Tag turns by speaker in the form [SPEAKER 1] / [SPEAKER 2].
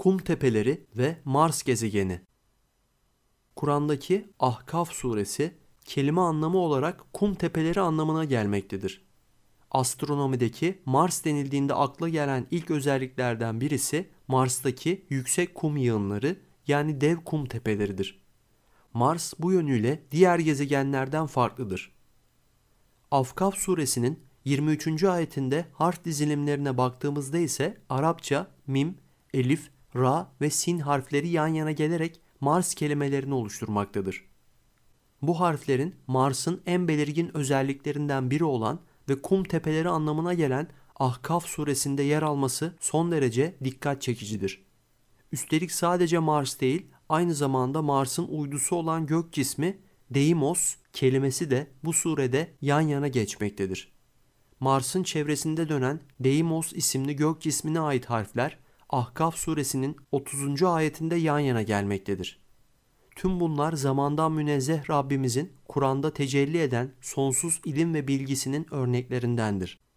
[SPEAKER 1] kum tepeleri ve Mars gezegeni. Kur'an'daki Ahkaf suresi kelime anlamı olarak kum tepeleri anlamına gelmektedir. Astronomideki Mars denildiğinde akla gelen ilk özelliklerden birisi Mars'taki yüksek kum yığınları yani dev kum tepeleridir. Mars bu yönüyle diğer gezegenlerden farklıdır. Afkaf suresinin 23. ayetinde harf dizilimlerine baktığımızda ise Arapça mim, elif Ra ve Sin harfleri yan yana gelerek Mars kelimelerini oluşturmaktadır. Bu harflerin Mars'ın en belirgin özelliklerinden biri olan ve kum tepeleri anlamına gelen Ahkaf suresinde yer alması son derece dikkat çekicidir. Üstelik sadece Mars değil, aynı zamanda Mars'ın uydusu olan gök cismi Deimos kelimesi de bu surede yan yana geçmektedir. Mars'ın çevresinde dönen Deimos isimli gök cismine ait harfler Ahkaf suresinin 30. ayetinde yan yana gelmektedir. Tüm bunlar zamandan münezzeh Rabbimizin Kur'an'da tecelli eden sonsuz ilim ve bilgisinin örneklerindendir.